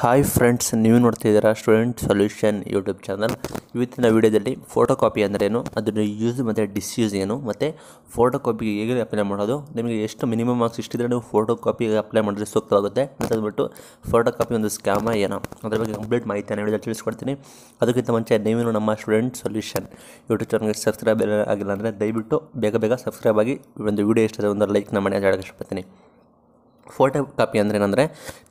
hi friends ನೀವು ನೋಡ್ತಿದ್ದೀರಾ student solution YouTube channel ಇವತ್ತಿನ ವೀಡಿಯೋದಲ್ಲಿ ಫೋಟೋ ಕಾಪಿ ಅಂದ್ರೇನು ಅದನ್ನು ಯೂಸ್ ಮತ್ತು ಡಿಸ್ಯೂಸ್ ಏನು ಮತ್ತು ಫೋಟೋ ಕಾಪಿಗೆ ಹೇಗೆ ಅಪ್ಲೈ ಮಾಡೋದು ನಿಮಗೆ ಎಷ್ಟು ಮಿನಿಮಮ್ ಮಾರ್ಕ್ಸ್ ಇಷ್ಟಿದ್ರೆ ನೀವು ಫೋಟೋ ಕಾಪಿಗೆ ಅಪ್ಲೈ ಮಾಡಿದ್ರೆ ಸೂಕ್ತವಾಗುತ್ತೆ ಅಂತ ಅಂದ್ಬಿಟ್ಟು ಫೋಟೋ ಕಾಪಿ ಒಂದು ಸ್ಕ್ಯಾಮ ಏನೋ ಅದ್ರ ಬಗ್ಗೆ ಕಂಪ್ಲೀಟ್ ಮಾಹಿತಿಯನ್ನು ಹೇಳಿದ್ರೆ ತಿಳಿಸ್ಕೊಡ್ತೀನಿ ಅದಕ್ಕಿಂತ ಮುಂಚೆ ನೀವೇನು ನಮ್ಮ ಸ್ಟೂಡೆಂಟ್ ಸೊಲ್ಯೂಷನ್ ಯೂಟ್ಯೂಬ್ ಚಾನಲ್ಗೆ ಸಬ್ಸ್ಕ್ರೈಬ್ ಆಗಿಲ್ಲ ಅಂದರೆ ದಯವಿಟ್ಟು ಬೇಗ ಬೇಗ ಸಬ್ಸ್ಕ್ರೈಬ್ ಆಗಿ ಒಂದು ವೀಡಿಯೋ ಇಷ್ಟ ಒಂದು ಲೈಕ್ ನಮ್ಮ ಮಾಡಿ ಜಾಡಕ್ಕೆ ಇಷ್ಟಪಡ್ತೀನಿ ಫೋಟೋ ಕಾಪಿ ಅಂದರೆ ಏನಂದರೆ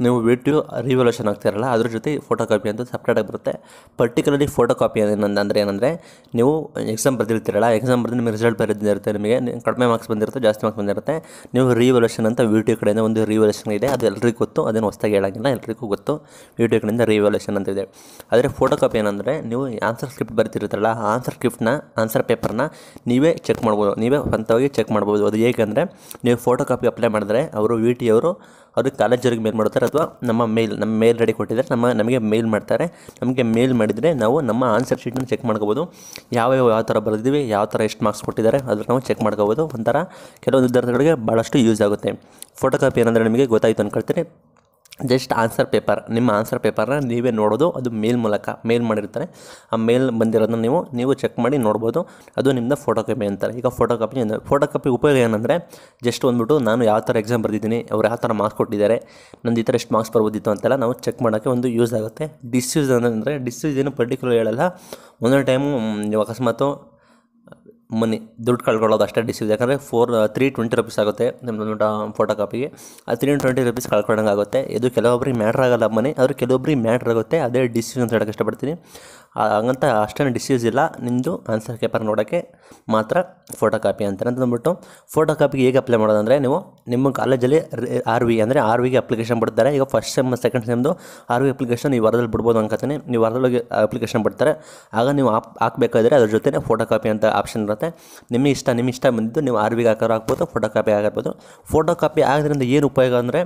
ನೀವು ವಿಡಿಯೋ ರಿವಲ್ಯೂಷನ್ ಆಗ್ತಿರಲ್ಲ ಅದ್ರ ಜೊತೆ ಫೋಟೋ ಕಾಪಿ ಅಂತ ಆಗಿ ಬರುತ್ತೆ ಪರ್ಟಿಕ್ಯುಲರ್ಲಿ ಫೋಟೋ ಕಾಪಿ ಅಂದರೆ ಏನಂದರೆ ನೀವು ಎಕ್ಸಾಮ್ ಬರೆದಿರ್ತೀರಲ್ಲ ಎಕ್ಸಾಮ್ ಬರ್ದಿ ನಿಮ್ಮ ರಿಸಲ್ಟ್ ಬರೆದಿರುತ್ತೆ ನಿಮಗೆ ಕಡಿಮೆ ಮಾರ್ಕ್ಸ್ ಬಂದಿರುತ್ತೆ ಜಾಸ್ತಿ ಮಾರ್ಕ್ಸ್ ಬಂದಿರುತ್ತೆ ನೀವು ರಿವಲ್ಯೂಷನ್ ಅಂತ ವಿಡಿಯೋ ಕಡೆಯಿಂದ ಒಂದು ರಿವಲ್ಯೂಷನ್ ಇದೆ ಅದು ಎಲ್ರಿಗೂ ಗೊತ್ತು ಅದನ್ನು ಹೊಸ್ದಾಗ ಹೇಳೋಂಗಿಲ್ಲ ಎಲ್ರಿಗೂ ಗೊತ್ತು ವಿಡಿಯೋ ಕಡೆಯಿಂದ ರಿವಲ್ಯೂಷನ್ ಅಂತ ಇದೆ ಆದರೆ ಫೋಟೋ ಕಾಪಿ ಏನಂದರೆ ನೀವು ಆನ್ಸರ್ ಸ್ಕ್ರಿಪ್ಟ್ ಬರ್ತಿರ್ತಾರಲ್ಲ ಆನ್ಸರ್ ಸ್ಕ್ರಿಪ್ಟ್ನ ಆನ್ಸರ್ ಪೇಪರ್ನ ನೀವೇ ಚೆಕ್ ಮಾಡ್ಬೋದು ನೀವೇ ಸ್ವಂತವಾಗಿ ಚೆಕ್ ಮಾಡ್ಬೋದು ಅದು ಏಕೆಂದರೆ ನೀವು ಫೋಟೋ ಕಾಪಿ ಅಪ್ಲೈ ಮಾಡಿದ್ರೆ ಅವರು ವಿ ಟಿ ಅವರು ಅದು ಕಾಲೇಜರಿಗೆ ಮೇಲ್ ಮಾಡ್ತಾರೆ ಅಥವಾ ನಮ್ಮ ಮೇಲ್ ನಮ್ಮ ಮೇಲ್ ರೆಡಿ ಕೊಟ್ಟಿದ್ದಾರೆ ನಮ್ಮ ನಮಗೆ ಮೇಲ್ ಮಾಡ್ತಾರೆ ನಮಗೆ ಮೇಲ್ ಮಾಡಿದರೆ ನಾವು ನಮ್ಮ ಆನ್ಸರ್ ಶೀಟನ್ನು ಚೆಕ್ ಮಾಡ್ಕೋಬೋದು ಯಾವ್ಯಾವ ಯಾವ ಥರ ಬರೆದಿದ್ದೀವಿ ಯಾವ ಥರ ಎಷ್ಟು ಮಾರ್ಕ್ಸ್ ಕೊಟ್ಟಿದ್ದಾರೆ ಅದನ್ನು ನಾವು ಚೆಕ್ ಮಾಡ್ಕೋಬೋದು ಒಂಥರ ಕೆಲವೊಂದು ವಿದ್ಯಾರ್ಥಿಗಳಿಗೆ ಭಾಳಷ್ಟು ಯೂಸ್ ಆಗುತ್ತೆ ಫೋಟೋ ಕಾಪಿ ಏನಂದರೆ ನಿಮಗೆ ಗೊತ್ತಾಯಿತು ಅಂದ್ಕೊಳ್ತೀನಿ ಜಸ್ಟ್ ಆನ್ಸರ್ ಪೇಪರ್ ನಿಮ್ಮ ಆನ್ಸರ್ ಪೇಪರ್ನ ನೀವೇ ನೋಡೋದು ಅದು ಮೇಲ್ ಮೂಲಕ ಮೇಲ್ ಮಾಡಿರ್ತಾರೆ ಆ ಮೇಲ್ ಬಂದಿರೋದನ್ನ ನೀವು ನೀವು ಚೆಕ್ ಮಾಡಿ ನೋಡ್ಬೋದು ಅದು ನಿಮ್ಮದು ಫೋಟೋ ಕಾಪಿ ಅಂತಾರೆ ಈಗ ಫೋಟೋ ಕಾಪಿ ಅಂದರೆ ಫೋಟೋ ಕಾಪಿ ಉಪಯೋಗ ಏನಂದರೆ ಜಸ್ಟ್ ಬಂದುಬಿಟ್ಟು ನಾನು ಯಾವ ಥರ ಎಕ್ಸಾಮ್ ಬರೆದಿದ್ದೀನಿ ಅವ್ರು ಯಾವ ಥರ ಮಾರ್ಕ್ಸ್ ಕೊಟ್ಟಿದ್ದಾರೆ ನಂದು ಈ ಥರ ಎಷ್ಟು ಮಾರ್ಕ್ಸ್ ಬರ್ಬೋದಿತ್ತು ಅಂತೆಲ್ಲ ನಾವು ಚೆಕ್ ಮಾಡೋಕ್ಕೆ ಒಂದು ಯೂಸ್ ಆಗುತ್ತೆ ಡಿಸ್ಯೂಸ್ ಅಂದರೆ ಡಿಸ್ಯೂಸ್ ಏನು ಪರ್ಟಿಕ್ಯುಲರ್ ಹೇಳಲ್ಲ ಒಂದೊಂದು ಟೈಮು ನೀವು ಅಕಸ್ಮಾತು ಮನಿ ದುಡ್ಡು ಕಳ್ಕೊಳ್ಳೋದು ಅಷ್ಟೇ ಡಿಸೀವ್ ಯಾಕಂದರೆ ಫೋರ್ ತ್ರೀ ಟ್ವೆಂಟಿ ರುಪೀಸ್ ಆಗುತ್ತೆ ನಿಮ್ಮದು ಫೋಟೋ ಕಾಪಿಗೆ ಆ ತ್ರೀ ಟ್ವೆಂಟಿ ರುಪೀಸ್ ಕಳ್ಕೊಳ್ಳೋಂಗೆ ಆಗುತ್ತೆ ಇದು ಕೆಲವೊಬ್ರಿಗೆ ಮ್ಯಾಟ್ರ್ ಆಗಲ್ಲ ಮನಿ ಆದರೆ ಕೆಲವೊಬ್ರಿಗೆ ಮ್ಯಾಟ್ರ್ ಆಗುತ್ತೆ ಅದೇ ಡಿಸ್ಯೂಸ್ ಅಂತ ಹೇಳೋಕ್ಕೆ ಇಷ್ಟಪಡ್ತೀನಿ ಹಂಗಂತ ಅಷ್ಟೇ ಡಿಸ್ಯೂಸ್ ಇಲ್ಲ ನಿಮ್ಮದು ಆನ್ಸರ್ ಪೇಪರ್ ನೋಡೋಕ್ಕೆ ಮಾತ್ರ ಫೋಟೋ ಕಾಪಿ ಅಂತಾರೆ ಅಂತ ಅಂದ್ಬಿಟ್ಟು ಫೋಟೋ ಕಾಪಿಗೆ ಹೇಗೆ ಅಪ್ಲೈ ಮಾಡೋದಂದರೆ ನೀವು ನಿಮ್ಮ ಕಾಲೇಜಲ್ಲಿ ಆರ್ ವಿ ಅಂದರೆ ಆರ್ ವಿಗೆ ಅಪ್ಲಿಕೇಶನ್ ಬಿಡ್ತಾರೆ ಈಗ ಫಸ್ಟ್ ಸೆಮ್ ಸೆಕೆಂಡ್ ಸೆಮ್ದು ಆರ್ ವಿ ಅಪ್ಲಿಕೇಶನ್ ಈ ವಾರದಲ್ಲಿ ಬಿಡ್ಬೋದು ಅನ್ಕೋತೀನಿ ನೀವು ವಾರದೊಳಗೆ ಅಪ್ಲಿಕೇಶನ್ ಬಿಡ್ತಾರೆ ಆಗ ನೀವು ಹಾಕ್ಬೇಕಾದ್ರೆ ಅದ್ರ ಜೊತೆ ಫೋಟೋ ಕಾಪಿ ಅಂತ ಆಪ್ಷನ್ ಇರುತ್ತೆ ಮತ್ತು ನಿಮ್ಮ ಇಷ್ಟ ನಿಮ್ಮ ಇಷ್ಟ ಬಂದಿದ್ದು ನೀವು ಆರ್ ವಿಗೆ ಹಾಕೋರು ಆಗ್ಬೋದು ಫೋಟೋ ಕಾಪಿ ಆಗಿರ್ಬೋದು ಫೋಟೋ ಕಾಪಿ ಆಗೋದ್ರಿಂದ ಏನು ಉಪಯೋಗ ಅಂದರೆ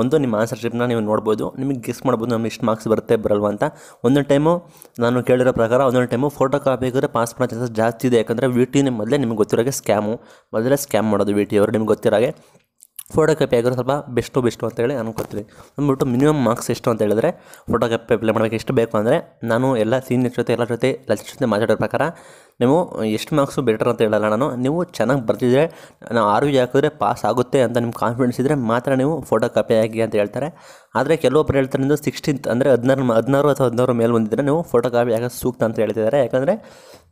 ಒಂದು ನಿಮ್ಮ ಆನ್ಸರ್ ಆನ್ಸರ್ಶಿಪ್ನ ನೀವು ನೋಡ್ಬೋದು ನಿಮಗೆ ಗಿಸ್ ಮಾಡ್ಬೋದು ನಮ್ಗೆ ಇಷ್ಟು ಮಾರ್ಕ್ಸ್ ಬರುತ್ತೆ ಬರಲ್ವ ಅಂತ ಒಂದೊಂದು ಟೈಮು ನಾನು ಕೇಳಿರೋ ಪ್ರಕಾರ ಒಂದೊಂದು ಟೈಮು ಫೋಟೋ ಕಾಪಿ ಆಗಿದ್ರೆ ಪಾಸ್ ಮಾಡೋ ಚಾನ್ಸಸ್ ಜಾಸ್ತಿ ಇದೆ ಯಾಕಂದರೆ ವಿ ಟಿನೇ ಮೊದಲೇ ನಿಮ್ಗೆ ಗೊತ್ತಿರೋಗೆ ಸ್ಕ್ಯಾಮು ಮೊದಲೇ ಸ್ಕ್ಯಾಮ್ ಮಾಡೋದು ವಿ ಟಿ ಅವರು ನಿಮ್ಗೆ ಗೊತ್ತಿರೋಗೆ ಫೋಟೋ ಕಾಪಿ ಆಗಿರೋ ಸ್ವಲ್ಪ ಬೆಸ್ಟು ಬೆಸ್ಟು ಅಂತೇಳಿ ಅನ್ಕೋತೀನಿ ಅಂದ್ಬಿಟ್ಟು ಮಿನಿಮಮ್ ಮಾರ್ಕ್ಸ್ ಎಷ್ಟು ಅಂತ ಹೇಳಿದ್ರೆ ಫೋಟೋ ಕಾಪಿ ಅಪ್ಲೈ ಮಾಡೋಕ್ಕೆ ಎಷ್ಟು ಬೇಕು ಅಂದರೆ ನಾನು ಎಲ್ಲ ಸೀನಿಯರ್ ಜೊತೆ ಎಲ್ಲ ಜೊತೆ ಎಲ್ಲ ಜೊತೆ ಮಾತಾಡೋ ಪ್ರಕಾರ ನೀವು ಎಷ್ಟು ಮಾರ್ಕ್ಸು ಬೆಟರ್ ಅಂತ ಹೇಳಲ್ಲ ನಾನು ನೀವು ಚೆನ್ನಾಗಿ ಬರ್ತಿದ್ರೆ ನಾವು ಆರು ವಿ ಹಾಕಿದ್ರೆ ಪಾಸ್ ಆಗುತ್ತೆ ಅಂತ ನಿಮ್ಮ ಕಾನ್ಫಿಡೆನ್ಸ್ ಇದ್ದರೆ ಮಾತ್ರ ನೀವು ಫೋಟೋ ಕಾಪಿ ಆಗಿ ಅಂತ ಹೇಳ್ತಾರೆ ಆದರೆ ಕೆಲವೊಬ್ಬರು ಹೇಳ್ತಾರೆ ನಿಮ್ಮದು ಸಿಕ್ಸ್ಟೀನ್ತ್ ಅಂದರೆ ಹದಿನಾರು ಹದಿನಾರು ಅಥವಾ ಹದಿನಾರು ಮೇಲೆ ಬಂದಿದ್ದರೆ ನೀವು ಫೋಟೋ ಕಾಪಿ ಆಗೋದು ಸೂಕ್ತ ಅಂತ ಹೇಳ್ತಿದ್ದಾರೆ ಯಾಕಂದರೆ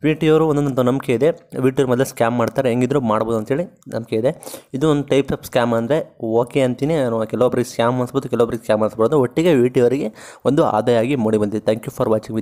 ವಿ ಟಿ ಅವರು ಒಂದೊಂದು ನಂಬಿಕೆ ಇದೆ ವಿ ಟಿ ಮೊದಲು ಸ್ಕ್ಯಾಮ್ ಮಾಡ್ತಾರೆ ಹೆಂಗಿದ್ರು ಮಾಡ್ಬೋದು ಅಂತೇಳಿ ನಂಬಿಕೆ ಇದೆ ಇದು ಒಂದು ಟೈಪ್ ಆಫ್ ಸ್ಕ್ಯಾಮ್ ಅಂದರೆ ಓಕೆ ಅಂತೀನಿ ಕೆಲವೊಬ್ಬರಿಗೆ ಸ್ಕ್ಯಾಮ್ ಅನ್ಸ್ಬೋದು ಕೆಲವೊಬ್ಬರಿಗೆ ಸ್ಕ್ಯಾಮ್ ಅನ್ಸ್ಬೋದು ಒಟ್ಟಿಗೆ ವಿ ಟಿ ಅವರಿಗೆ ಒಂದು ಆದಾಯ ಆಗಿ ಮೂಡಿ ಬಂದಿದೆ ಥ್ಯಾಂಕ್ ಯು ಫಾರ್ ವಾಚಿಂಗ್